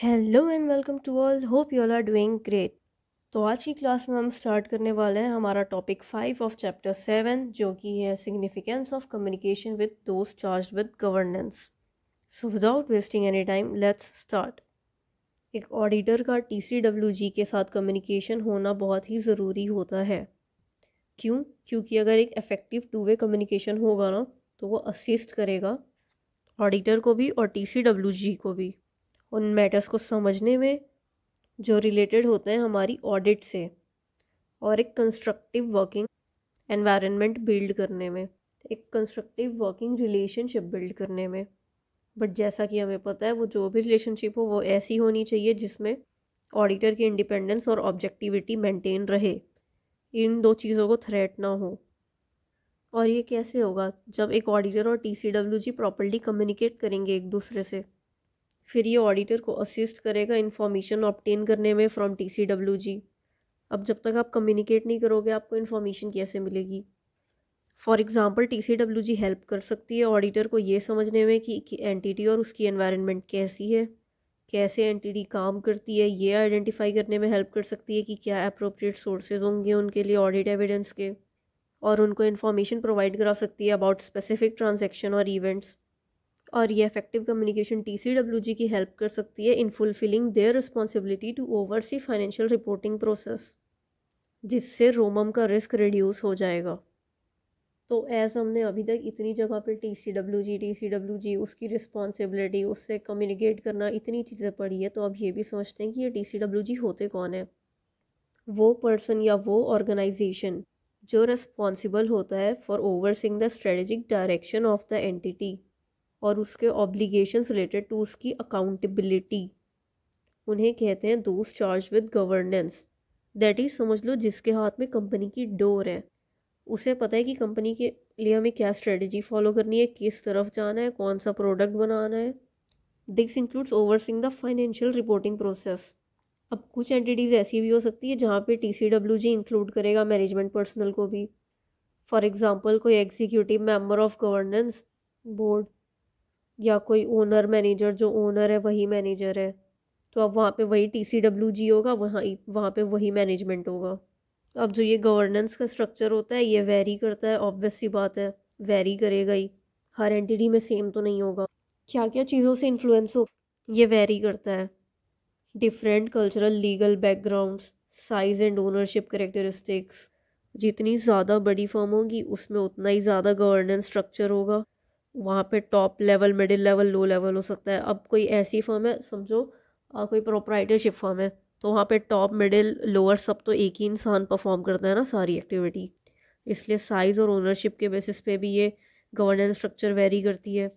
hello and welcome to all hope you all are doing great तो आज की class में हम स्टार्ट करने वाले हैं हमारा topic five of chapter seven जो कि है significance of communication with those charge with governance so without wasting any time let's start एक ऑडिटर का टी सी डब्ल्यू जी के साथ कम्युनिकेशन होना बहुत ही ज़रूरी होता है क्यों क्योंकि अगर एक इफ़ेक्टिव टू वे कम्युनिकेशन होगा ना तो वो असिस्ट करेगा ऑडिटर को भी और टी सी डब्ल्यू जी को भी उन मैटर्स को समझने में जो रिलेटेड होते हैं हमारी ऑडिट से और एक कंस्ट्रक्टिव वर्किंग एनवायरनमेंट बिल्ड करने में एक कंस्ट्रक्टिव वर्किंग रिलेशनशिप बिल्ड करने में बट जैसा कि हमें पता है वो जो भी रिलेशनशिप हो वो ऐसी होनी चाहिए जिसमें ऑडिटर की इंडिपेंडेंस और ऑब्जेक्टिविटी मेंटेन रहे इन दो चीज़ों को थ्रेट ना हो और ये कैसे होगा जब एक ऑडिटर और T C W G properly communicate करेंगे एक दूसरे से फिर ये ऑडिटर को असिस्ट करेगा इन्फॉर्मेशन ऑप्टेन करने में from T C W G अब जब तक आप कम्युनिकेट नहीं करोगे आपको इन्फॉर्मेशन कैसे मिलेगी for example T C W G help कर सकती है ऑडिटर को ये समझने में कि, टी एंटिटी और उसकी एनवायरनमेंट कैसी है कैसे एंटिटी काम करती है ये आइडेंटिफाई करने में हेल्प कर सकती है कि क्या अप्रोप्रिएट सोर्सेज होंगे उनके लिए ऑडिट एविडेंस के और उनको इन्फॉर्मेशन प्रोवाइड करा सकती है अबाउट स्पेसिफिक ट्रांजेक्शन और इवेंट्स और ये इफेक्टिव कम्युनिकेशन टी की हेल्प कर सकती है in fulfilling their responsibility to oversee financial reporting process जिससे रोमम का रिस्क रिड्यूस हो जाएगा तो एज हमने अभी तक इतनी जगह पे T C W G T C W G उसकी रिस्पॉन्सिबिलिटी उससे कम्युनिकेट करना इतनी चीज़ें पढ़ी है तो अब ये भी समझते हैं कि ये टी सी डब्ल्यू जी होते कौन है वो पर्सन या वो ऑर्गेनाइजेशन जो रिस्पॉन्सिबल होता है for overseeing the strategic direction of the entity और उसके ऑब्लिगेशंस रिलेटेड टू उसकी अकाउंटेबिलिटी उन्हें कहते हैं those charge with governance that is समझ लो जिसके हाथ में कंपनी की डोर है उसे पता है कि कंपनी के लिए हमें क्या स्ट्रेटजी फॉलो करनी है किस तरफ जाना है कौन सा प्रोडक्ट बनाना है this includes overseeing the financial reporting process अब कुछ एंटिटीज़ ऐसी भी हो सकती है जहाँ पे T C W G include करेगा मैनेजमेंट पर्सनल को भी फॉर एग्ज़ाम्पल कोई executive member of governance board या कोई ओनर मैनेजर जो ओनर है वही मैनेजर है तो अब वहाँ पे वही टी सी डब्ल्यू जी होगा वहाँ वहाँ पे वही मैनेजमेंट होगा अब जो ये गवर्नेंस का स्ट्रक्चर होता है ये वेरी करता है ऑब्वियस सी बात है वेरी करेगा ही हर एंटिटी में सेम तो नहीं होगा क्या क्या चीज़ों से इन्फ्लुएंस हो ये वेरी करता है different cultural legal backgrounds size and ownership characteristics जितनी ज़्यादा बड़ी फर्म होगी उसमें उतना ही ज़्यादा गवर्नेंस स्ट्रक्चर होगा वहाँ पे top level middle level low level हो सकता है अब कोई ऐसी फर्म है समझो कोई प्रोप्राइटरशिप फर्म है तो वहाँ पे टॉप मिडिल लोअर सब तो एक ही इंसान परफॉर्म करता है ना सारी एक्टिविटी इसलिए साइज़ और ओनरशिप के बेसिस पे भी ये गवर्नेंस स्ट्रक्चर वेरी करती है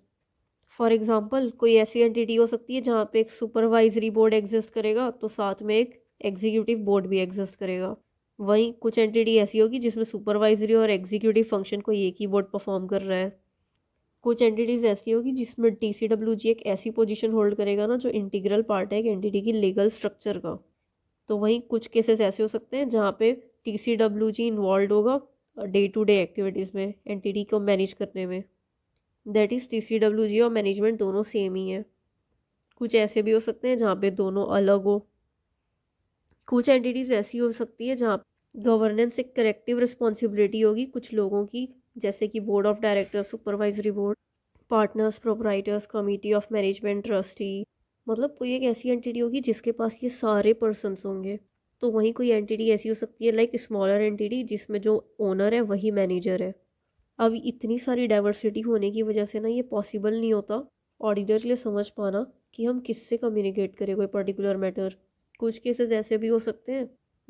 फॉर एग्ज़ाम्पल कोई ऐसी एंटिटी हो सकती है जहाँ पे एक सुपरवाइजरी बोर्ड एग्जिस्ट करेगा तो साथ में एक एग्जीक्यूटिव बोर्ड भी एग्जिस्ट करेगा वहीं कुछ एंटिटी ऐसी होगी जिसमें सुपरवाइजरी और एग्जीक्यूटिव फंक्शन को एक ही बोर्ड परफॉर्म कर रहा है कुछ एंटिटीज़ ऐसी होगी जिसमें टी सी डब्ल्यू जी एक ऐसी पोजीशन होल्ड करेगा ना जो इंटीग्रल पार्ट है एक एंटिटी की लीगल स्ट्रक्चर का तो वहीं कुछ केसेस ऐसे हो सकते हैं जहाँ पे T C W G involve होगा डे टू डे एक्टिविटीज़ में एंटिटी को मैनेज करने में that is T C W G और मैनेजमेंट दोनों सेम ही है कुछ ऐसे भी हो सकते हैं जहाँ पे दोनों अलग हो कुछ एंटिटीज़ ऐसी हो सकती है जहाँ गवर्नेंस एक करेक्टिव रिस्पॉन्सिबिलिटी होगी कुछ लोगों की जैसे कि board of directors supervisory board partners proprietors committee of management trustee मतलब कोई एक ऐसी एंटिटी होगी जिसके पास ये सारे पर्सनस होंगे तो वहीं कोई एंटिटी ऐसी हो सकती है लाइक स्मॉलर एंटिटी जिसमें जो ओनर है वही मैनेजर है अब इतनी सारी डाइवर्सिटी होने की वजह से ना ये पॉसिबल नहीं होता ऑडिटर के लिए समझ पाना कि हम किससे कम्युनिकेट करें कोई पर्टिकुलर मैटर कुछ केसेस ऐसे भी हो सकते हैं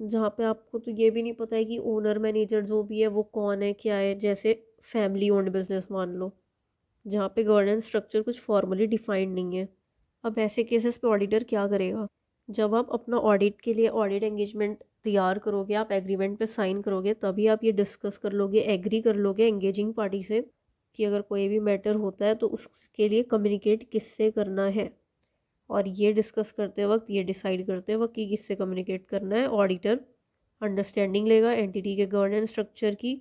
जहाँ पे आपको तो ये भी नहीं पता है कि ओनर मैनेजर जो भी है वो कौन है क्या है जैसे फैमिली ओन्ड बिजनेस मान लो जहाँ पे गवर्नेंस स्ट्रक्चर कुछ फॉर्मली डिफाइंड नहीं है अब ऐसे केसेस पे ऑडिटर क्या करेगा जब आप अपना ऑडिट के लिए ऑडिट एंगेजमेंट तैयार करोगे आप एग्रीमेंट पे साइन करोगे तभी आप ये डिस्कस कर लोगे एग्री कर लोगे एंगेजिंग पार्टी से कि अगर कोई भी मैटर होता है तो उसके लिए कम्युनिकेट किससे करना है और ये डिस्कस करते वक्त ये डिसाइड करते वक्त कि किससे कम्युनिकेट करना है ऑडिटर अंडरस्टैंडिंग लेगा एंटिटी के गवर्नेंस स्ट्रक्चर की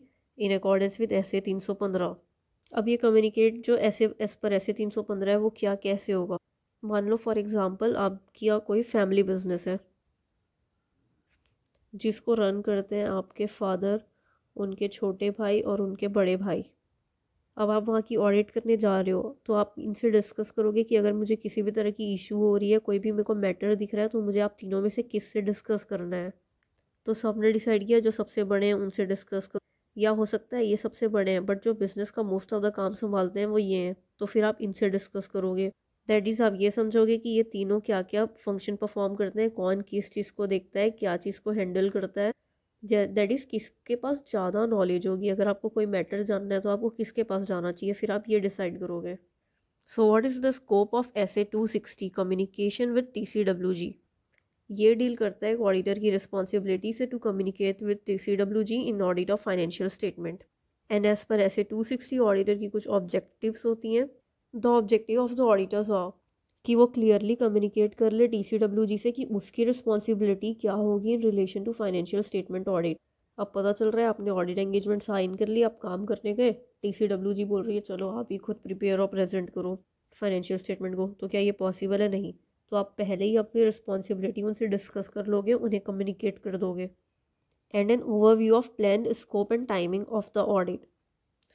इन अकॉर्डेंस विद ऐसे तीन सौ पंद्रह अब ये कम्युनिकेट जो ऐसे एस पर ऐसे तीन सौ पंद्रह है वो क्या कैसे होगा मान लो फॉर एग्ज़ाम्पल आपकी कोई फैमिली बिजनेस है जिसको रन करते हैं आपके फादर उनके छोटे भाई और उनके बड़े भाई अब आप वहाँ की ऑडिट करने जा रहे हो तो आप इनसे डिस्कस करोगे कि अगर मुझे किसी भी तरह की इशू हो रही है कोई भी मेरे को मैटर दिख रहा है तो मुझे आप तीनों में से किस से डिस्कस करना है तो सब ने डिसाइड किया जो सबसे बड़े हैं उनसे डिस्कस करो या हो सकता है ये सबसे बड़े हैं बट जो बिज़नेस का मोस्ट ऑफ द काम संभालते हैं वो ये हैं तो फिर आप इनसे डिस्कस करोगे दैट इज़ आप ये समझोगे कि ये तीनों क्या क्या फंक्शन परफॉर्म करते हैं कौन किस चीज़ को देखता है क्या चीज़ को हैंडल करता है दैट इज़ किसके पास ज़्यादा नॉलेज होगी अगर आपको कोई मैटर जानना है तो आपको किसके पास जाना चाहिए फिर आप ये डिसाइड करोगे so what is the scope of S A two sixty communication with T C W G ये डील करता है एक ऑडिटर की रिस्पॉन्सिबिलिटी से to communicate with T C W G in audit of financial statement and as per S A two sixty auditor की कुछ objectives होती हैं the objective of the auditor's of कि वो क्लियरली कम्युनिकेट कर ले टी सी डब्ल्यू जी से कि उसकी रिस्पॉन्सिबिलिटी क्या होगी in relation to financial statement audit अब पता चल रहा है आपने ऑडिट एंगेजमेंट साइन कर ली आप काम करने गए टी सी डब्ल्यू जी बोल रही है चलो आप ही खुद प्रिपेयर और प्रेजेंट करो फाइनेंशियल स्टेटमेंट को तो क्या ये पॉसिबल है नहीं तो आप पहले ही अपनी रिस्पॉन्सिबिलिटी उनसे डिस्कस कर लोगे उन्हें कम्युनिकेट कर दोगे and an overview of plan scope and timing of the audit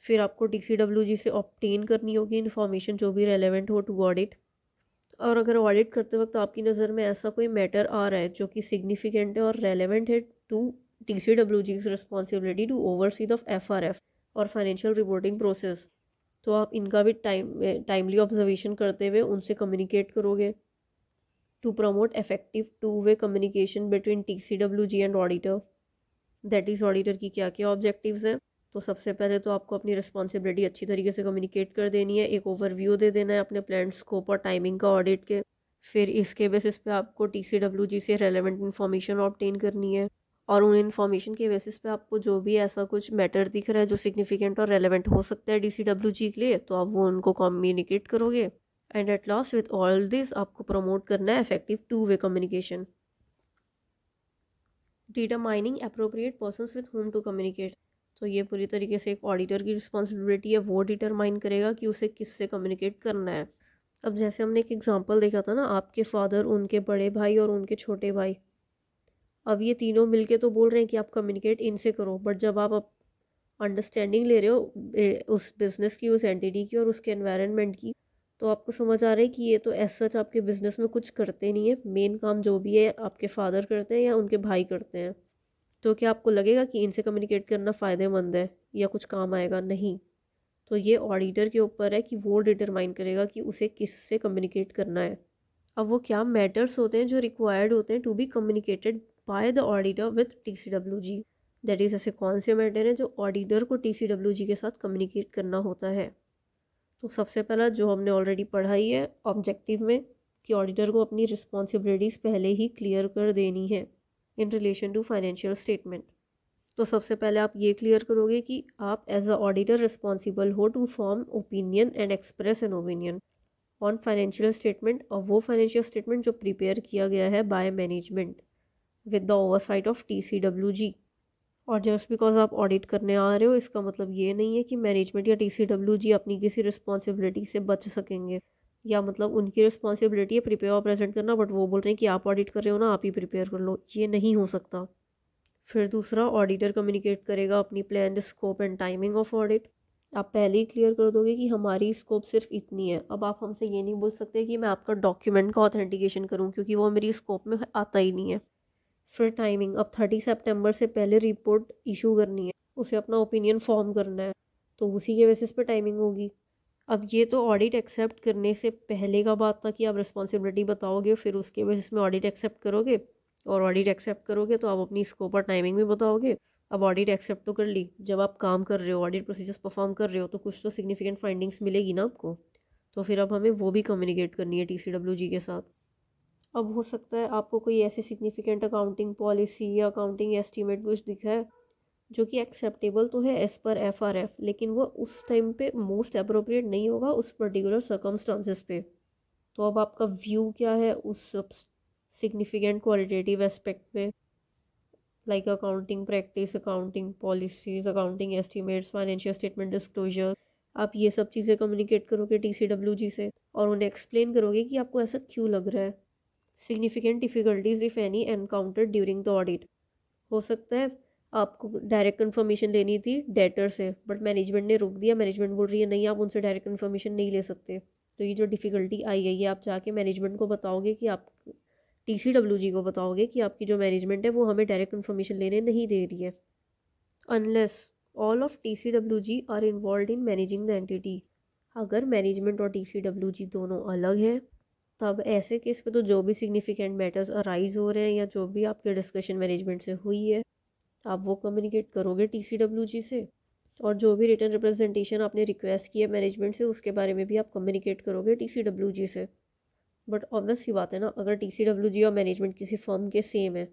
फिर आपको टी सी डब्ल्यू जी से ऑप्टेन करनी होगी इन्फॉर्मेशन जो भी रेलिवेंट हो टू ऑडिट और अगर ऑडिट करते वक्त आपकी नज़र में ऐसा कोई मैटर आ रहा है जो कि सिग्निफिकेंट है और रेलिवेंट है to T C W G responsibility to oversee of F R F और फाइनेंशियल रिपोर्टिंग प्रोसेस तो आप इनका भी टाइम टाइमली ऑब्जर्वेशन करते हुए उनसे कम्युनिकेट करोगे to promote effective two way communication between T C W G and auditor that is auditor की क्या क्या ऑब्जेक्टिव्स हैं तो सबसे पहले तो आपको अपनी रिस्पॉन्सिबिलिटी अच्छी तरीके से कम्युनिकेट कर देनी है एक ओवरव्यू दे देना है अपने प्लान स्कोप और टाइमिंग का ऑडिट के फिर इसके बेसिस पे आपको टी सी डब्ल्यू जी से रेलिवेंट इन्फॉर्मेशन ऑप्टेन करनी है और उन इन्फॉर्मेशन के बेसिस पे आपको जो भी ऐसा कुछ मैटर दिख रहा है जो सिग्निफिकेंट और रेलिवेंट हो सकता है डी सी डब्ल्यू जी के लिए तो आप वो उनको कम्युनिकेट करोगे and at last with all this आपको प्रमोट करना है effective two way communication mining appropriate person with whom to communicate तो ये पूरी तरीके से एक ऑडिटर की रिस्पॉन्सिबिलिटी है वो डिटरमाइन करेगा कि उसे किससे कम्युनिकेट करना है अब जैसे हमने एक एग्ज़ाम्पल देखा था ना आपके फादर उनके बड़े भाई और उनके छोटे भाई अब ये तीनों मिलके तो बोल रहे हैं कि आप कम्युनिकेट इनसे करो बट जब आप अंडरस्टैंडिंग ले रहे हो उस बिज़नेस की उस एंटिटी की और उसके एनवायरनमेंट की तो आपको समझ आ रहा है कि ये तो एज सच आपके बिज़नेस में कुछ करते नहीं है मेन काम जो भी है आपके फादर करते हैं या उनके भाई करते हैं जो तो कि आपको लगेगा कि इनसे कम्युनिकेट करना फ़ायदेमंद है या कुछ काम आएगा नहीं तो ये ऑडिटर के ऊपर है कि वो डिटरमाइन करेगा कि उसे किस से कम्युनिकेट करना है अब वो क्या मैटर्स होते हैं जो रिक्वायर्ड होते हैं to be communicated by the auditor with T C W G that is ऐसे कौन से मैटर हैं जो ऑडिटर को टी सी डब्ल्यू जी के साथ कम्युनिकेट करना होता है तो सबसे पहला जो हमने ऑलरेडी पढ़ाई है ऑब्जेक्टिव में कि ऑडिटर को अपनी रिस्पॉन्सिबिलिटीज़ पहले ही क्लियर कर देनी है in relation to financial statement तो सबसे पहले आप ये क्लियर करोगे कि आप एज अ ऑडिटर रिस्पॉन्सिबल हो to form opinion and express an opinion on financial statement और वो फाइनेंशियल स्टेटमेंट जो प्रिपेयर किया गया है by management with the oversight of T C W G और जस्ट बिकॉज आप ऑडिट करने आ रहे हो इसका मतलब ये नहीं है कि मैनेजमेंट या टी सी डब्ल्यू जी अपनी किसी रिस्पॉन्सिबिलिटी से बच सकेंगे या मतलब उनकी रिस्पॉन्सिबिलिटी है प्रिपेयर और प्रेजेंट करना बट वो बोल रहे हैं कि आप ऑडिट कर रहे हो ना आप ही प्रिपेयर कर लो ये नहीं हो सकता फिर दूसरा ऑडिटर कम्युनिकेट करेगा अपनी plan scope and timing of audit आप पहले ही क्लियर कर दोगे कि हमारी स्कोप सिर्फ इतनी है अब आप हमसे ये नहीं बोल सकते कि मैं आपका डॉक्यूमेंट का ऑथेंटिकेशन करूँ क्योंकि वो मेरी स्कोप में आता ही नहीं है फिर टाइमिंग अब थर्टी सेप्टेम्बर से पहले रिपोर्ट इशू करनी है उसे अपना ओपिनियन फॉर्म करना है तो उसी के बेसिस पे टाइमिंग होगी अब ये तो ऑडिट एक्सेप्ट करने से पहले का बात था कि आप रिस्पॉन्सिबिलिटी बताओगे फिर उसके बेसिस में ऑडिट एक्सेप्ट करोगे और ऑडिट एक्सेप्ट करोगे तो आप अपनी स्कोप और टाइमिंग भी बताओगे अब ऑडिट एक्सेप्ट तो कर ली जब आप काम कर रहे हो ऑडिट प्रोसीजर्स परफॉर्म कर रहे हो तो कुछ तो सिग्निफिकेंट फाइंडिंग्स मिलेगी ना आपको तो फिर अब हमें वो भी कम्युनिकेट करनी है टी के साथ अब हो सकता है आपको कोई ऐसी सिग्निफिकेंट अकाउंटिंग पॉलिसी या अकाउंटिंग एस्टिमेट कुछ दिखा है जो कि एक्सेप्टेबल तो है as per F R F लेकिन वो उस टाइम पे मोस्ट अप्रोप्रिएट नहीं होगा उस पर्टिकुलर सर्कमस्टांसिस पे तो अब आपका व्यू क्या है उस सिग्निफिकेंट क्वालिटेटिव एस्पेक्ट पे like accounting practice accounting policies accounting estimates financial statement disclosure आप ये सब चीज़ें कम्युनिकेट करोगे टी सी डब्ल्यू जी से और उन्हें एक्सप्लेन करोगे कि आपको ऐसा क्यों लग रहा है significant difficulties if any encounter during the audit हो सकता है आपको डायरेक्ट कन्फर्मेशन लेनी थी डेटर से बट मैनेजमेंट ने रोक दिया मैनेजमेंट बोल रही है नहीं आप उनसे डायरेक्ट कन्फर्मेशन नहीं ले सकते तो ये जो डिफ़िकल्टी आई है ये आप जाके मैनेजमेंट को बताओगे कि आप टी सी डब्ल्यू जी को बताओगे कि आपकी जो मैनेजमेंट है वो हमें डायरेक्ट इन्फॉर्मेशन लेने नहीं दे रही है unless all of T C W G are involve in managing the entity अगर मैनेजमेंट और टी सी डब्ल्यू जी दोनों अलग हैं तब ऐसे केस पे तो जो भी सिग्निफिकेंट मैटर्स अराइज हो रहे हैं या जो भी आपके डिस्कशन मैनेजमेंट से हुई है आप वो कम्युनिकेट करोगे टी सी डब्ल्यू जी से और जो भी रिटर्न रिप्रेजेंटेशन आपने रिक्वेस्ट किया मैनेजमेंट से उसके बारे में भी आप कम्युनिकेट करोगे टी सी डब्ल्यू जी से बट ऑब्वियस ही बात है ना अगर टी सी डब्ल्यू जी और मैनेजमेंट किसी फर्म के सेम है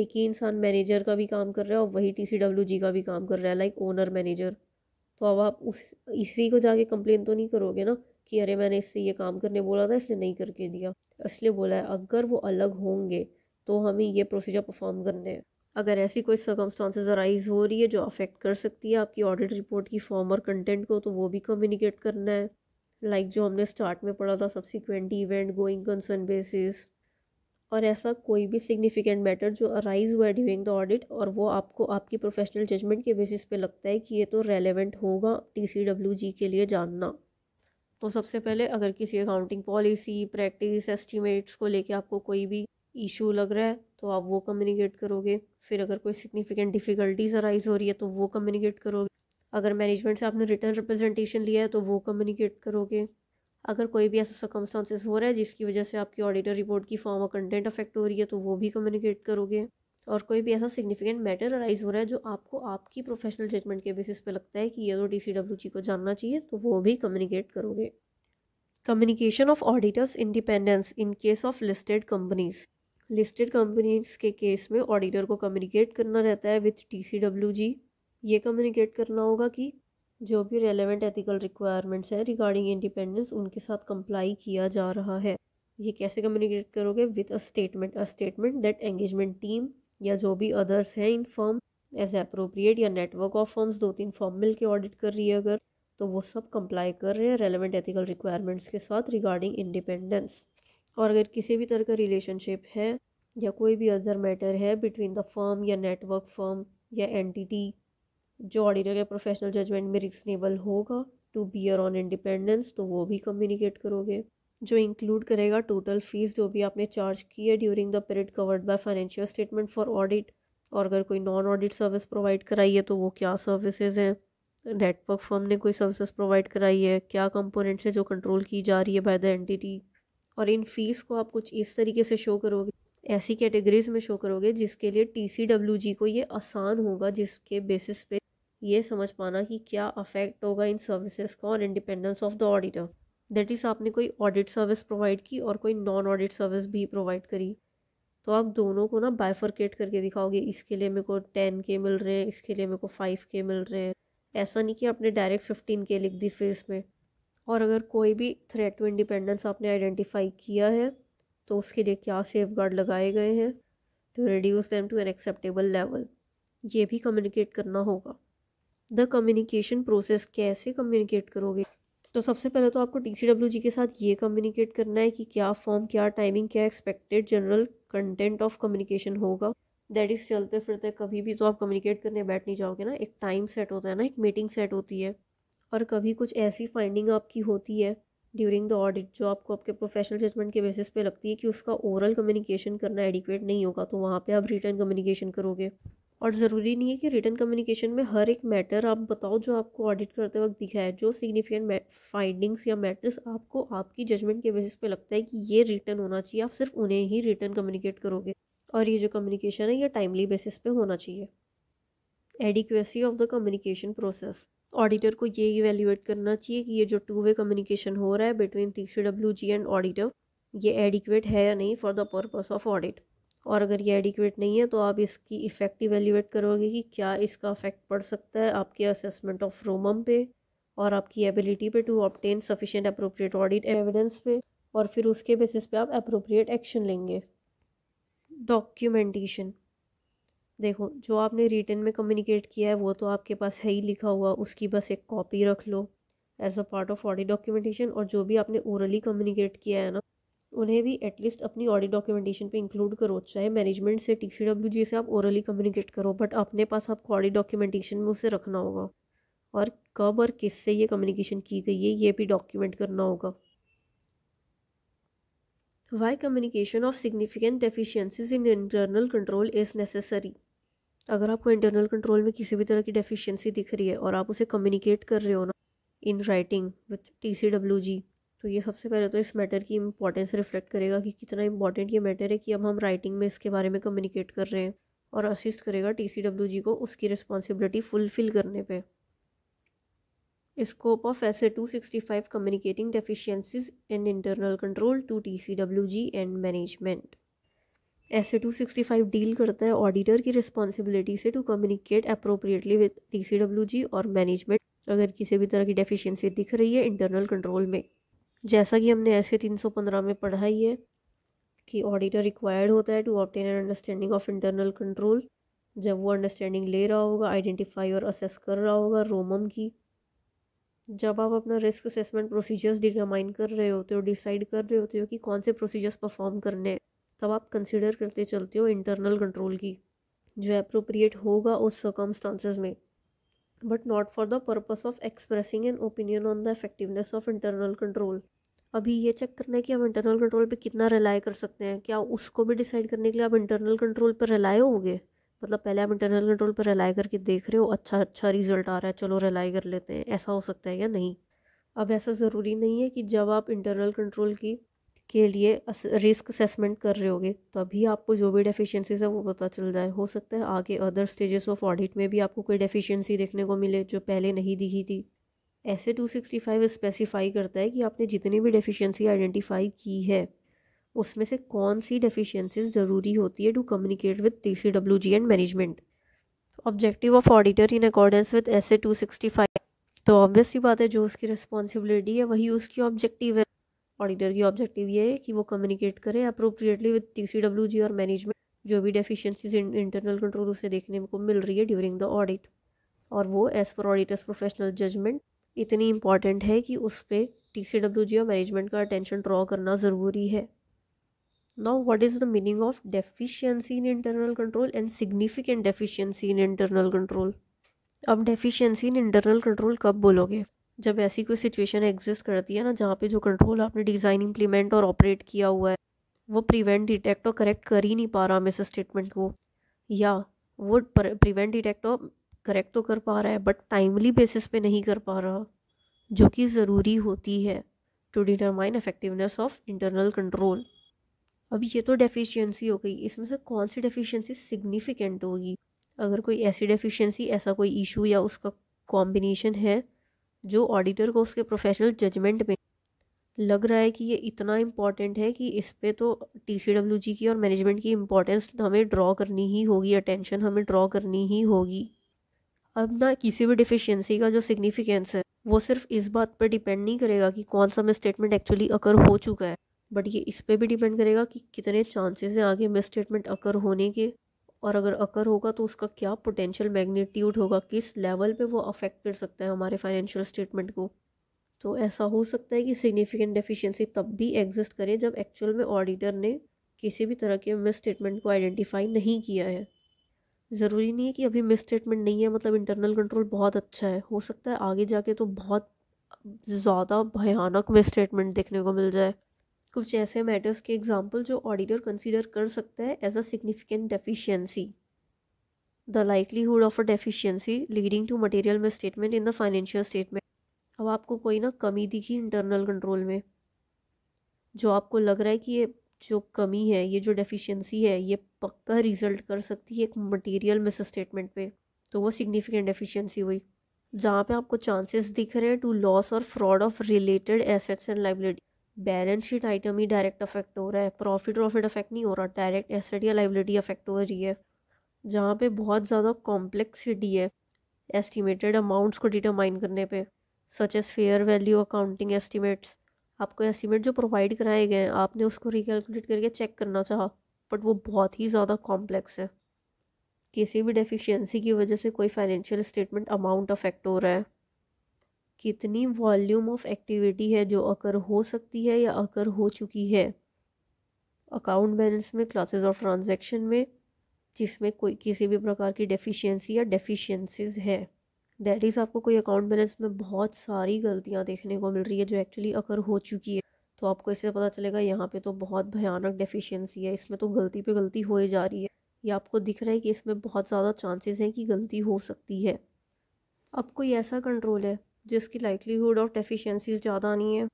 एक ही इंसान मैनेजर का भी काम कर रहा है और वही टी सी डब्ल्यू जी का भी काम कर रहा है लाइक ओनर मैनेजर तो अब आप उस इसी को जाके कंप्लेन तो नहीं करोगे ना कि अरे मैंने इससे ये काम करने बोला था इसने नहीं करके दिया इसलिए बोला है अगर वो अलग होंगे तो हमें ये प्रोसीजर परफॉर्म करने हैं अगर ऐसी कोई सर्कमस्टांसिस अराइज हो रही है जो अफेक्ट कर सकती है आपकी ऑडिट रिपोर्ट की फॉर्म और कंटेंट को तो वो भी कम्युनिकेट करना है लाइक like जो हमने स्टार्ट में पढ़ा था subsequent event going concern basis और ऐसा कोई भी सिग्निफिकेंट मैटर जो अराइज हुआ है ड्यूरिंग द ऑडिट और वो आपको आपकी प्रोफेशनल जजमेंट के बेसिस पे लगता है कि ये तो रेलेवेंट होगा टी के लिए जानना तो सबसे पहले अगर किसी अकाउंटिंग पॉलिसी प्रैक्टिस एस्टिमेट्स को लेके आपको कोई भी इशू लग रहा है तो आप वो कम्युनिकेट करोगे फिर अगर कोई सिग्निफिकेंट डिफ़िकल्टीज अराइज हो रही है तो वो कम्युनिकेट करोगे अगर मैनेजमेंट से आपने रिटर्न रिप्रेजेंटेशन लिया है तो वो कम्युनिकेट करोगे अगर कोई भी ऐसा सर्कमस्टांसिस हो रहा है जिसकी वजह से आपकी ऑडिटर रिपोर्ट की फॉर्म और कंटेंट अफेक्ट हो रही है तो वो भी कम्युनिकेट करोगे और कोई भी ऐसा सिग्निफिकेंट मैटर अराइज हो रहा है जो आपको आपकी प्रोफेशनल जजमेंट के बेसिस पे लगता है कि ये तो डी सी को जानना चाहिए तो वो भी कम्युनिकेट करोगे communication of auditor's independence in case of listed companies listed companies के केस में ऑडिटर को कम्युनिकेट करना रहता है with T C W G ये कम्युनिकेट करना होगा कि जो भी रेलेवेंट एथिकल रिक्वायरमेंट्स हैं रिगार्डिंग इंडिपेंडेंस उनके साथ कंप्लाई किया जा रहा है ये कैसे कम्युनिकेट करोगे with a statement a statement that engagement team या जो भी अदर्स हैं इन फॉर्म एज अप्रोप्रिएट या नेटवर्क ऑफ फॉर्म्स दो तीन फॉर्म मिल के ऑडिट कर रही है अगर तो वो सब कंप्लाई कर रहे हैं रेलिवेंट एथिकल रिक्वायरमेंट्स के साथ रिगार्डिंग इंडिपेंडेंस और अगर किसी भी तरह का रिलेशनशिप है या कोई भी अदर मैटर है बिटवीन द फर्म या नेटवर्क फर्म या एंटिटी जो ऑडिटर या प्रोफेशनल जजमेंट में रिक्सनेबल होगा टू बियर ऑन इंडिपेंडेंस तो वो भी कम्युनिकेट करोगे जो इंक्लूड करेगा टोटल फीस जो भी आपने चार्ज की है during the period covered by financial statement for audit और अगर कोई नॉन ऑडिट सर्विस प्रोवाइड कराई है तो वो क्या सर्विसेज हैं नेटवर्क फर्म ने कोई सर्विसेज प्रोवाइड कराई है क्या कंपोनेंट्स है जो कंट्रोल की जा रही है बाय द एंटिटी और इन फ़ीस को आप कुछ इस तरीके से शो करोगे ऐसी कैटेगरीज में शो करोगे जिसके लिए टी सी डब्ल्यू जी को ये आसान होगा जिसके बेसिस पे ये समझ पाना कि क्या अफेक्ट होगा इन सर्विसेज का और independence of the auditor that is आपने कोई ऑडिट सर्विस प्रोवाइड की और कोई नॉन ऑडिट सर्विस भी प्रोवाइड करी तो आप दोनों को ना बाइफर्केट करके दिखाओगे इसके लिए मेरे को टेन के मिल रहे हैं इसके लिए मेरे को फाइव के मिल रहे हैं ऐसा नहीं कि आपने डायरेक्ट फिफ्टीन के लिख दी फिर इसमें और अगर कोई भी थ्रेट टू इंडिपेंडेंस आपने आइडेंटिफाई किया है तो उसके लिए क्या सेफ गार्ड लगाए गए हैं to reduce them to an acceptable level ये भी कम्युनिकेट करना होगा द कम्युनिकेशन प्रोसेस कैसे कम्युनिकेट करोगे तो सबसे पहले तो आपको टी सी डब्ल्यू जी के साथ ये कम्युनिकेट करना है कि क्या फॉर्म क्या टाइमिंग क्या expected general content of communication होगा दैट इज़ चलते फिरते कभी भी तो आप कम्युनिकेट करने बैठ नहीं जाओगे ना एक टाइम सेट होता है ना एक मीटिंग सेट होती है और कभी कुछ ऐसी फाइंडिंग आपकी होती है ड्यूरिंग द ऑडिट जो आपको आपके प्रोफेशनल जजमेंट के बेसिस पे लगती है कि उसका ओरल कम्युनिकेशन करना एडिक्वेट नहीं होगा तो वहाँ पे आप रिटर्न कम्युनिकेशन करोगे और ज़रूरी नहीं है कि रिटर्न कम्युनिकेशन में हर एक मैटर आप बताओ जो आपको ऑडिट करते वक्त दिखा है जो सिग्निफिकेंट फाइंडिंग्स या मैटर्स आपको आपकी जजमेंट के बेसिस पे लगता है कि ये रिटर्न होना चाहिए आप सिर्फ उन्हें ही रिटर्न कम्युनिकेट करोगे और ये जो कम्युनिकेशन है ये टाइमली बेसिस पे होना चाहिए adequacy of the communication process auditor को ये इवेल्यूएट करना चाहिए कि ये जो टू वे कम्युनिकेशन हो रहा है between T C W G and auditor ये एडिक्वेट है या नहीं for the purpose of audit और अगर ये एडिक्वेट नहीं है तो आप इसकी इफ़ेक्ट इवेल्यूएट करोगे कि क्या इसका इफेक्ट पड़ सकता है आपके असेसमेंट ऑफ रोमम पे और आपकी एबिलिटी पे to obtain sufficient appropriate audit evidence पे और फिर उसके बेसिस पे आप अप्रोप्रिएट एक्शन लेंगे डॉक्यूमेंटेशन देखो जो आपने रिटर्न में कम्युनिकेट किया है वो तो आपके पास है ही लिखा हुआ उसकी बस एक कॉपी रख लो as a part of audit documentation और जो भी आपने ओरली कम्युनिकेट किया है ना उन्हें भी एटलीस्ट अपनी ऑडिट डॉक्यूमेंटेशन पे इंक्लूड करो चाहे मैनेजमेंट से टी सी डब्ल्यू जी से आप ओरली कम्युनिकेट करो बट अपने पास आपको ऑडिट डॉक्यूमेंटेशन में उसे रखना होगा और कब और किस से ये कम्युनिकेशन की गई है ये भी डॉक्यूमेंट करना होगा why communication of significant deficiencies in internal control is necessary अगर आपको इंटरनल कंट्रोल में किसी भी तरह की डेफिशिएंसी दिख रही है और आप उसे कम्युनिकेट कर रहे हो ना in writing with T C W G तो ये सबसे पहले तो इस मैटर की इंपॉर्टेंस रिफ्लेक्ट करेगा कि कितना इंपॉर्टेंट ये मैटर है कि अब हम राइटिंग में इसके बारे में कम्युनिकेट कर रहे हैं और असिस्ट करेगा टी सी डब्ल्यू जी को उसकी रिस्पॉन्सिबिलिटी फुलफ़िल करने पर of S A two sixty communicating of in internal control to T C W G and management S A two sixty five deal करता है ऑडिटर की responsibility से to communicate appropriately with T C W G और management अगर किसी भी तरह की डेफिशेंसी दिख रही है इंटरनल कंट्रोल में जैसा कि हमने ऐसे तीन सौ पंद्रह में पढ़ा ही है कि ऑडिटर रिक्वायर्ड होता है to obtain an understanding of internal control जब वो अंडरस्टैंडिंग ले रहा होगा आइडेंटिफाई और असेस कर रहा होगा रोमम की जब आप अपना रिस्क असेसमेंट प्रोसीजर्स डिटरमाइन कर रहे होते हो डिसाइड कर रहे होते हो कि कौन से प्रोसीजर्स परफॉर्म करने हैं तब आप कंसिडर करते चलते हो इंटरनल कंट्रोल की जो अप्रोप्रिएट होगा उस सर्कमस्टांसिस में but not for the purpose of expressing an opinion on the effectiveness of internal control अभी ये चेक करना है कि हम इंटरनल कंट्रोल पे कितना रिलाई कर सकते हैं क्या उसको भी डिसाइड करने के लिए आप इंटरनल कंट्रोल पर रिलाई होंगे मतलब पहले आप इंटरनल कंट्रोल पर रिलाई करके देख रहे हो अच्छा अच्छा रिजल्ट आ रहा है चलो रिलाई कर लेते हैं ऐसा हो सकता है या नहीं अब ऐसा ज़रूरी नहीं है कि जब आप इंटरनल कंट्रोल की के लिए रिस्क असेसमेंट कर रहे होगे तभी आपको जो भी डेफिशिएंसीज है वो पता चल जाए हो सकता है आगे अदर स्टेजेस ऑफ ऑडिट में भी आपको कोई डेफिशिएंसी देखने को मिले जो पहले नहीं दिखी थी ऐसे 265 स्पेसिफाई करता है कि आपने जितनी भी डेफिशिएंसी आइडेंटिफाई की है उसमें से कौन सी डेफिशिएंसीज ज़रूरी होती है to communicate with T C W G and management objective of auditor in accordance with S A two sixty five तो ऑब्वियस ही बात है जो उसकी रिस्पॉन्सिबिलिटी है वही उसकी ऑब्जेक्टिव है ऑडिटर की ऑब्जेक्टिव ये है कि वो कम्युनिकेट करे appropriately with T C W G और मैनेजमेंट जो भी डेफिशिएंसीज इंटरनल कंट्रोल उसे देखने को मिल रही है ड्यूरिंग द ऑडिट और वो as per auditor's professional judgement इतनी इंपॉर्टेंट है कि उस पर टी सी डब्ल्यू जी और मैनेजमेंट का अटेंशन ड्रॉ करना ज़रूरी है now what is the meaning of deficiency in internal control and significant deficiency in internal control अब डेफिशिएंसी इन इंटरनल कंट्रोल कब बोलोगे जब ऐसी कोई सिचुएशन एग्जिस्ट करती है ना जहाँ पे जो कंट्रोल आपने डिज़ाइन इंप्लीमेंट और ऑपरेट किया हुआ है वो प्रिवेंट डिटेक्ट और करेक्ट कर ही नहीं पा रहा मिस स्टेटमेंट को या वो प्रिवेंट डिटेक्ट और करेक्ट तो कर पा रहा है बट टाइमली बेसिस पे नहीं कर पा रहा जो कि ज़रूरी होती है to determine effectiveness of internal control अब ये तो डेफिशिएंसी हो गई इसमें से कौन सी डेफिशिएंसी सिग्निफिकेंट होगी अगर कोई ऐसी डेफिशिएंसी ऐसा कोई इशू या उसका कॉम्बिनेशन है जो ऑडिटर को उसके प्रोफेशनल जजमेंट में लग रहा है कि ये इतना इम्पॉर्टेंट है कि इस पर तो टी सी डब्ल्यू जी की और मैनेजमेंट की इम्पोर्टेंस तो हमें ड्रॉ करनी ही होगी अटेंशन हमें ड्रॉ करनी ही होगी अब ना किसी भी डिफिशियंसी का जो सिग्निफिकेंस है वो सिर्फ इस बात पर डिपेंड नहीं करेगा कि कौन सा स्टेटमेंट एक्चुअली अकर हो चुका है बट ये इस पर भी डिपेंड करेगा कि कितने चांसेस हैं आगे मिस स्टेटमेंट अकर होने के और अगर अकर होगा तो उसका क्या पोटेंशियल मैग्नीट्यूड होगा किस लेवल पे वो अफेक्ट कर सकता है हमारे फाइनेंशियल स्टेटमेंट को तो ऐसा हो सकता है कि सिग्निफिकेंट डेफिशिएंसी तब भी एग्जिस्ट करे जब एक्चुअल में ऑडिटर ने किसी भी तरह के मिस स्टेटमेंट को आइडेंटिफाई नहीं किया है ज़रूरी नहीं है कि अभी मिस स्टेटमेंट नहीं है मतलब इंटरनल कंट्रोल बहुत अच्छा है हो सकता है आगे जाके तो बहुत ज़्यादा भयानक मिस स्टेटमेंट देखने को मिल जाए कुछ ऐसे मैटर्स के एग्जाम्पल जो ऑडिटर कंसिडर कर सकता है as a significant deficiency the likelihood of a deficiency leading to material में misstatement in the financial statement अब आपको कोई ना कमी दिखी इंटरनल कंट्रोल में जो आपको लग रहा है कि ये जो कमी है ये जो डेफिशिएंसी है ये पक्का रिजल्ट कर सकती है एक मटेरियल मिस स्टेटमेंट पे तो वो सिग्निफिकेंट डेफिशिएंसी हुई जहाँ पे आपको चांसेस दिख रहे हैं टू लॉस और fraud of related assets and liability balance sheet item ही डायरेक्ट अफेक्ट हो रहा है प्रॉफिट प्रॉफिट अफेक्ट नहीं हो रहा डायरेक्ट एसेट या लाइबिलिटी अफेक्ट हो रही है जहाँ पे बहुत ज़्यादा कॉम्प्लेक्सिटी है एस्टिमेटेड अमाउंट्स को डिटरमाइन करने पे such as fair value accounting estimates आपको एस्टिमेट जो प्रोवाइड कराए गए हैं आपने उसको रिकैलकुलेट करके चेक करना चाहा बट वो बहुत ही ज़्यादा कॉम्प्लेक्स है किसी भी डेफिशिएंसी की वजह से कोई फाइनेंशियल स्टेटमेंट अमाउंट अफेक्ट हो रहा है कितनी वॉल्यूम ऑफ एक्टिविटी है जो अकर हो सकती है या अकर हो चुकी है अकाउंट बैलेंस में क्लासेस ऑफ ट्रांजैक्शन में जिसमें कोई किसी भी प्रकार की डेफिशिएंसी या डेफिशिएंसीज है दैट इज़ आपको कोई अकाउंट बैलेंस में बहुत सारी गलतियाँ देखने को मिल रही है जो एक्चुअली अकर हो चुकी है तो आपको इससे पता चलेगा यहाँ पे तो बहुत भयानक डेफिशिएंसी है इसमें तो गलती पे गलती हो जा रही है या आपको दिख रहा है कि इसमें बहुत ज़्यादा चांसेस हैं कि गलती हो सकती है अब कोई ऐसा कंट्रोल है जिसकी लाइवलीहुड ऑफ डेफिशिएंसीज ज़्यादा नहीं है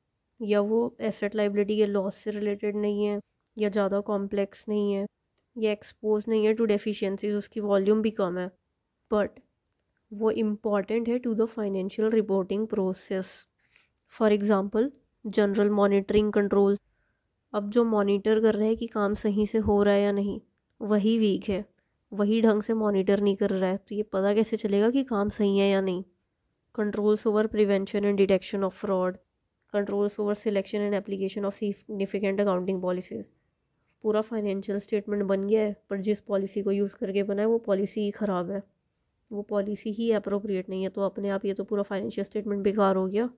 या वो एसेट लाइबिलिटी के लॉस से रिलेटेड नहीं है या ज़्यादा कॉम्प्लेक्स नहीं है या एक्सपोज नहीं है टू डेफिशिएंसीज उसकी वॉल्यूम भी कम है बट वो इम्पॉर्टेंट है to the financial reporting process for example general monitoring control अब जो मॉनिटर कर रहे हैं कि काम सही से हो रहा है या नहीं वही वीक है वही ढंग से मॉनिटर नहीं कर रहा है तो ये पता कैसे चलेगा कि काम सही है या नहीं controls over prevention and detection of fraud controls over selection and application of significant accounting policies पूरा फाइनेंशियल स्टेटमेंट बन गया है पर जिस पॉलिसी को यूज़ करके बना है वो पॉलिसी ही ख़राब है वो पॉलिसी ही अप्रोप्रिएट नहीं है तो अपने आप ये तो पूरा फाइनेंशियल स्टेटमेंट बेकार हो गया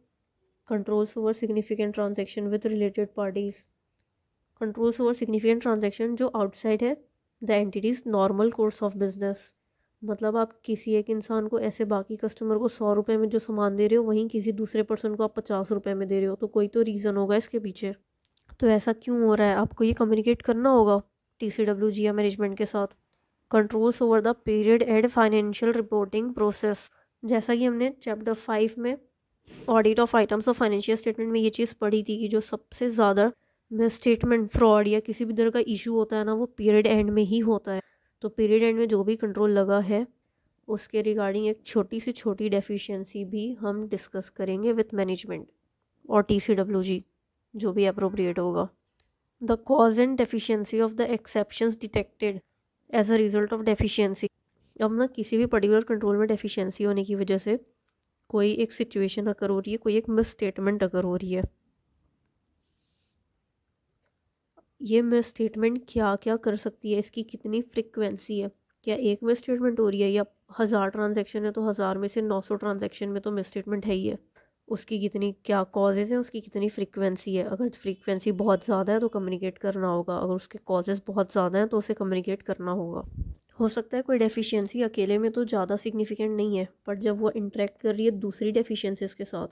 controls over significant transaction with related parties controls over significant transaction जो आउटसाइड है the entity's normal course of business मतलब आप किसी एक इंसान को ऐसे बाकी कस्टमर को सौ रुपये में जो सामान दे रहे हो वहीं किसी दूसरे पर्सन को आप पचास रुपये में दे रहे हो तो कोई तो रीज़न होगा इसके पीछे तो ऐसा क्यों हो रहा है आपको ये कम्युनिकेट करना होगा टी सी डब्ल्यू जी या मैनेजमेंट के साथ controls over the period end financial reporting process जैसा कि हमने चैप्टर फाइव में audit of items of financial statement में ये चीज़ पढ़ी थी कि जो सबसे ज़्यादा स्टेटमेंट फ्रॉड या किसी भी तरह का इशू होता है ना वो पीरियड एंड में ही होता है तो पीरियड एंड में जो भी कंट्रोल लगा है उसके रिगार्डिंग एक छोटी से छोटी डेफिशिएंसी भी हम डिस्कस करेंगे विथ मैनेजमेंट और टी सी डब्ल्यू जी जो भी अप्रोप्रिएट होगा the cause and deficiency of the exceptions detected as a result of deficiency अब ना किसी भी पर्टिकुलर कंट्रोल में डेफिशिएंसी होने की वजह से कोई एक सिचुएशन अगर हो रही है कोई एक मिस स्टेटमेंट अगर हो रही है ये मिस स्टेटमेंट क्या क्या कर सकती है इसकी कितनी फ्रिक्वेंसी है क्या एक मिस स्टेटमेंट हो रही है या हज़ार ट्रांजेक्शन है तो हज़ार में से नौ सौ ट्रांजेक्शन में तो मिस स्टेटमेंट है ही है उसकी कितनी क्या कॉजेज़ हैं उसकी कितनी फ्रिक्वेंसी है अगर फ्रिक्वेंसी बहुत ज़्यादा है तो कम्युनिकेट करना होगा अगर उसके कॉजेज़ बहुत ज़्यादा हैं तो उसे कम्युनिकेट करना होगा हो सकता है कोई डेफिशिएंसी अकेले में तो ज़्यादा सिग्निफिकेंट नहीं है पर जब वो इंटरेक्ट कर रही है दूसरी डेफिशिएंसीज के साथ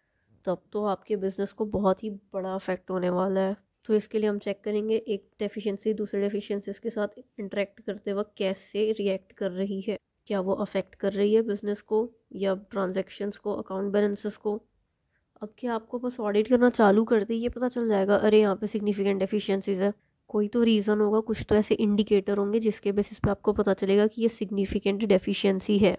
तब तो आपके बिज़नेस को बहुत ही बड़ा अफेक्ट होने वाला है तो इसके लिए हम चेक करेंगे एक डेफिशिएंसी दूसरे डेफिशिएंसीज के साथ इंटरेक्ट करते वक्त कैसे रिएक्ट कर रही है क्या वो अफेक्ट कर रही है बिज़नेस को या ट्रांजेक्शन्स को अकाउंट बैलेंसेस को अब क्या आपको बस ऑडिट करना चालू कर दे ये पता चल जाएगा अरे यहाँ पे सिग्निफिकेंट डेफिशिएंसीज है कोई तो रीज़न होगा कुछ तो ऐसे इंडिकेटर होंगे जिसके बेसिस पे आपको पता चलेगा कि ये सिग्निफिकेंट डेफिशिएंसी है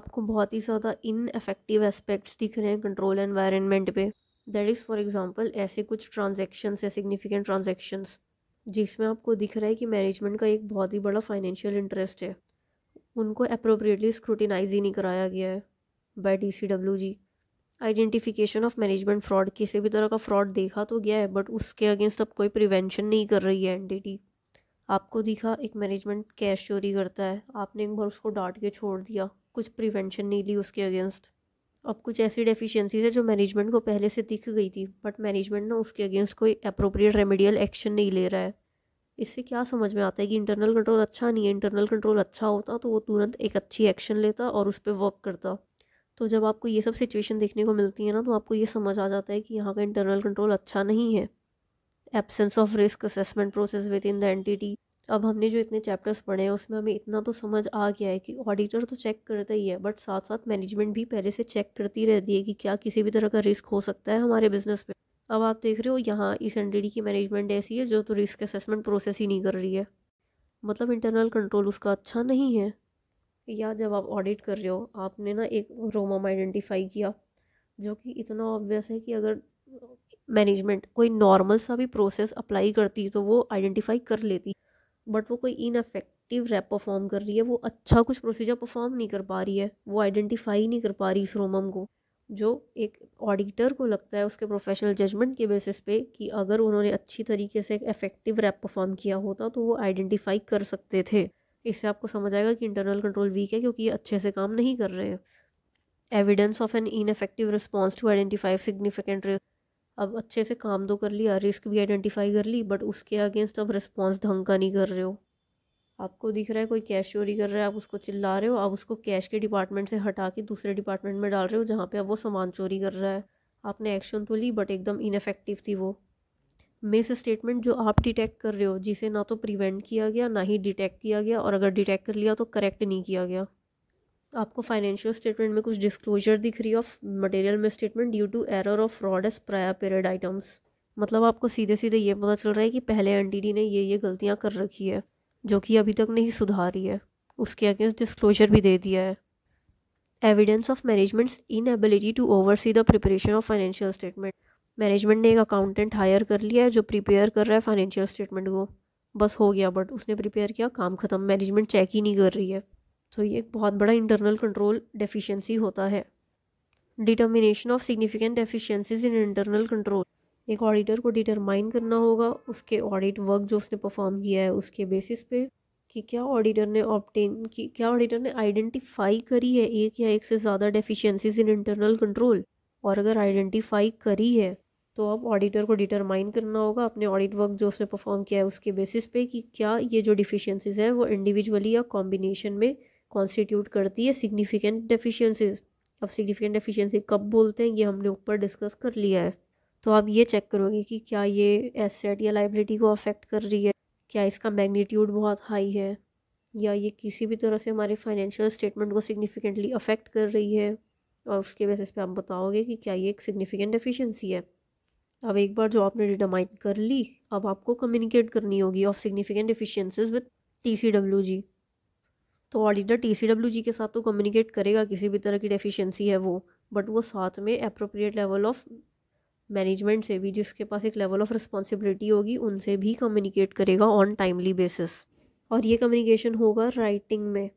आपको बहुत ही ज़्यादा इन इफेक्टिव एस्पेक्ट्स दिख रहे हैं कंट्रोल एनवायरनमेंट पे दैट इज़ फॉर एग्ज़ाम्पल ऐसे कुछ ट्रांजेक्शन्स या सिग्निफिकेंट ट्रांजेक्शन्स जिसमें आपको दिख रहा है कि मैनेजमेंट का एक बहुत ही बड़ा फाइनेंशियल इंटरेस्ट है उनको अप्रोप्रिएटली स्क्रूटिनाइज ही नहीं कराया गया है by T C W G identification of management fraud किसी भी तरह का फ्रॉड देखा तो गया है बट उसके अगेंस्ट अब कोई प्रिवेंशन नहीं कर रही है एनडीटी आपको दिखा एक मैनेजमेंट कैश चोरी करता है आपने एक बार उसको डांट के छोड़ दिया कुछ प्रिवेंशन नहीं ली उसके अगेंस्ट अब कुछ ऐसी डेफिशिएंसीज है जो मैनेजमेंट को पहले से दिख गई थी बट मैनेजमेंट ना उसके अगेंस्ट कोई अप्रोप्रिएट रेमेडियल एक्शन नहीं ले रहा है इससे क्या समझ में आता है कि इंटरनल कंट्रोल अच्छा नहीं है इंटरनल कंट्रोल अच्छा होता तो वो तुरंत एक अच्छी एक्शन लेता और उस पर वर्क करता तो जब आपको ये सब सिचुएशन देखने को मिलती है ना तो आपको ये समझ आ जाता है कि यहाँ का इंटरनल कंट्रोल अच्छा नहीं है absence of risk assessment process within the entity अब हमने जो इतने चैप्टर्स पढ़े हैं उसमें हमें इतना तो समझ आ गया है कि ऑडिटर तो चेक करता ही है बट साथ साथ मैनेजमेंट भी पहले से चेक करती रहती है कि क्या किसी भी तरह का रिस्क हो सकता है हमारे बिजनेस पे अब आप देख रहे हो यहाँ इस एन की मैनेजमेंट ऐसी है जो तो रिस्क असेसमेंट प्रोसेस ही नहीं कर रही है मतलब इंटरनल कंट्रोल उसका अच्छा नहीं है या जब आप ऑडिट कर रहे हो आपने ना एक रोमम आइडेंटिफाई किया जो कि इतना ऑब्वियस है कि अगर मैनेजमेंट कोई नॉर्मल सा भी प्रोसेस अप्लाई करती तो वो आइडेंटिफाई कर लेती बट वो कोई इनफेक्टिव रैप परफॉर्म कर रही है वो अच्छा कुछ प्रोसीजर परफॉर्म नहीं कर पा रही है वो आइडेंटिफाई नहीं कर पा रही इस रोमम को जो एक ऑडिटर को लगता है उसके प्रोफेशनल जजमेंट के बेसिस पे कि अगर उन्होंने अच्छी तरीके से एक इफेक्टिव रैप परफॉर्म किया होता तो वो आइडेंटिफाई कर सकते थे इससे आपको समझ आएगा कि इंटरनल कंट्रोल वीक है क्योंकि ये अच्छे से काम नहीं कर रहे हैं evidence of an ineffective response to identify significant अब अच्छे से काम तो कर लिया रिस्क भी आइडेंटिफाई कर ली बट उसके अगेंस्ट अब रिस्पॉन्स ढंग का नहीं कर रहे हो आपको दिख रहा है कोई कैश चोरी कर रहा है आप उसको चिल्ला रहे हो आप उसको कैश के डिपार्टमेंट से हटा के दूसरे डिपार्टमेंट में डाल रहे हो जहाँ पे अब वो सामान चोरी कर रहा है आपने एक्शन तो ली बट एकदम इनफेक्टिव थी वो मिस स्टेटमेंट जो आप डिटेक्ट कर रहे हो जिसे ना तो प्रिवेंट किया गया ना ही डिटेक्ट किया गया और अगर डिटेक्ट कर लिया तो करेक्ट नहीं किया गया आपको फाइनेंशियल स्टेटमेंट में कुछ डिस्क्लोजर दिख रही है ऑफ मटेरियल में statement due to error of fraud as prior period items मतलब आपको सीधे सीधे ये पता चल रहा है कि पहले एनटीडी ने ये ये गलतियाँ कर रखी है जो कि अभी तक नहीं सुधारी है उसके अगेंस्ट डिस्क्लोजर भी दे दिया है evidence of management's inability to oversee the preparation of financial statement management ने एक अकाउंटेंट हायर कर लिया है जो प्रिपेयर कर रहा है फाइनेंशियल स्टेटमेंट को बस हो गया बट उसने प्रिपेयर किया काम ख़त्म मैनेजमेंट चेक ही नहीं कर रही है तो ये एक बहुत बड़ा इंटरनल कंट्रोल डेफिशिएंसी होता है determination of significant deficiencies in internal control एक ऑडिटर को डिटरमाइन करना होगा उसके ऑडिट वर्क जो उसने परफॉर्म किया है उसके बेसिस पे कि क्या ऑडिटर ने ऑप्टेन की क्या ऑडिटर ने आइडेंटिफाई करी है एक या एक से ज़्यादा डेफिशिएंसीज इन इंटरनल कंट्रोल और अगर आइडेंटिफाई करी है तो अब ऑडिटर को डिटरमाइन करना होगा अपने ऑडिट वर्क जो उसने परफॉर्म किया है उसके बेसिस पे कि क्या ये जो डिफिशेंसीज हैं वो इंडिविजुअली या कॉम्बिनेशन में कॉन्स्टिट्यूट करती है सिग्निफिकेंट डेफिशिएंसीज अब सिग्निफिकेंट डेफिशिएंसी कब बोलते हैं ये हमने ऊपर डिस्कस कर लिया है तो आप ये चेक करोगे कि क्या ये एसेट या लाइबिलिटी को अफेक्ट कर रही है क्या इसका मैग्नीट्यूड बहुत हाई है या ये किसी भी तरह से हमारे फाइनेंशियल स्टेटमेंट को सिग्निफिकेंटली अफेक्ट कर रही है और उसके बेसिस पे आप बताओगे कि क्या ये एक सिग्निफिकेंट डेफिशिएंसी है अब एक बार जो आपने डिटरमाइन कर ली अब आपको कम्युनिकेट करनी होगी of significant deficiencies with T C W G तो auditor T C W G के साथ तो कम्युनिकेट करेगा किसी भी तरह की डेफिशिएंसी है वो बट वो साथ में अप्रोप्रिएट लेवल ऑफ मैनेजमेंट से भी जिसके पास एक लेवल ऑफ रिस्पॉन्सिबिलिटी होगी उनसे भी कम्युनिकेट करेगा ऑन टाइमली बेसिस और ये कम्युनिकेशन होगा राइटिंग में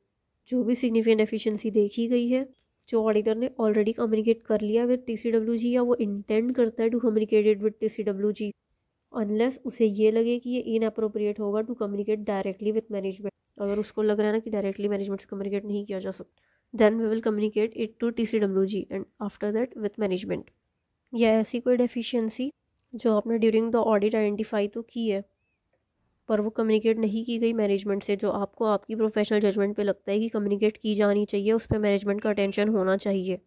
जो भी सिग्निफिकेंट एफिशिएंसी देखी गई है जो ऑडिटर ने ऑलरेडी कम्युनिकेट कर लिया with T C W G या वो इंटेंड करता है to communicate it with T C W G unless उसे ये लगे कि ये इन अप्रोप्रिएट होगा to communicate directly with management अगर उसको लग रहा है ना कि डायरेक्टली मैनेजमेंट से कम्युनिकेट नहीं किया जा सकता then we will communicate it to T C W G and after that with management या ऐसी कोई डेफिशिएंसी जो आपने ड्यूरिंग द ऑडिट आइडेंटिफाई तो की है पर वो कम्युनिकेट नहीं की गई मैनेजमेंट से जो आपको आपकी प्रोफेशनल जजमेंट पे लगता है कि कम्युनिकेट की जानी चाहिए उस पर मैनेजमेंट का अटेंशन होना चाहिए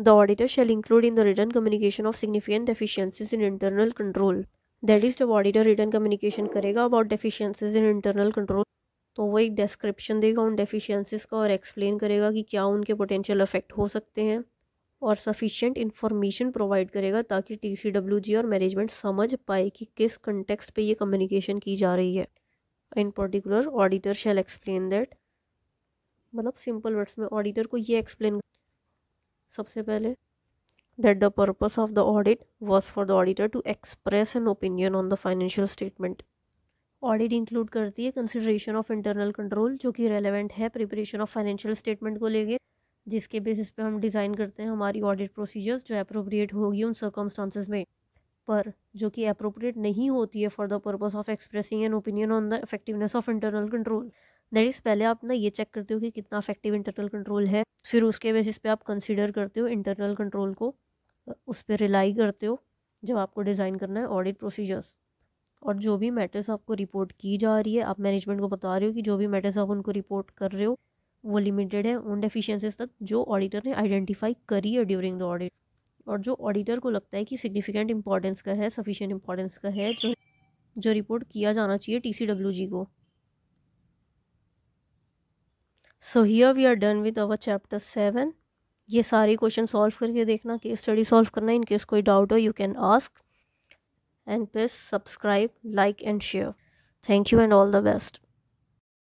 the auditor shall include in the written communication of significant deficiencies in internal control that is the auditor written communication करेगा about deficiencies in internal control तो वो एक डिस्क्रिप्शन देगा उन डेफिशिएंसीज का और एक्सप्लेन करेगा कि क्या उनके पोटेंशियल अफेक्ट हो सकते हैं और सफिशिएंट इन्फॉर्मेशन प्रोवाइड करेगा ताकि टी और मैनेजमेंट समझ पाए कि किस कंटेक्सट पे ये कम्युनिकेशन की जा रही है in particular auditor shall explain that मतलब सिंपल वर्ड्स में ऑडिटर को ये एक्सप्लेन सबसे पहले that the purpose of the audit was for the auditor to express an opinion on the financial statement audit include करती है कंसिड्रेशन ऑफ इंटरनल कंट्रोल जो कि रेलिवेंट है प्रिपरेशन ऑफ फाइनेंशियल स्टेटमेंट को लेके जिसके बेसिस पे हम डिज़ाइन करते हैं हमारी ऑडिट प्रोसीजर्स जो अप्रोप्रिएट होगी उन सर्कमस्टांसिस में पर जो कि अप्रोप्रिएट नहीं होती है for the purpose of expressing an opinion on the effectiveness of internal control that is पहले आप ना ये चेक करते हो कि कितना इफेक्टिव इंटरनल कंट्रोल है फिर उसके बेसिस पे आप कंसिडर करते हो इंटरनल कंट्रोल को उस पर रिलाई करते हो जब आपको डिज़ाइन करना है ऑडिट प्रोसीजर्स और जो भी मैटर्स आपको रिपोर्ट की जा रही है आप मैनेजमेंट को बता रहे हो कि जो भी मैटर्स आप उनको रिपोर्ट कर रहे हो वो लिमिटेड है उन डेफिशिएंसीज तक जो ऑडिटर ने आइडेंटिफाई करी है ड्यूरिंग द ऑडिट और जो ऑडिटर को लगता है कि सिग्निफिकेंट इंपॉर्टेंस का है सफिशेंट इंपॉर्टेंस का है जो जो रिपोर्ट किया जाना चाहिए टी सी डब्ल्यू जी को so here we are done with our chapter seven ये सारे क्वेश्चन सॉल्व करके देखना कि स्टडी सॉल्व करना इनकेस कोई डाउट हो you can ask and please subscribe like and share thank you and all the best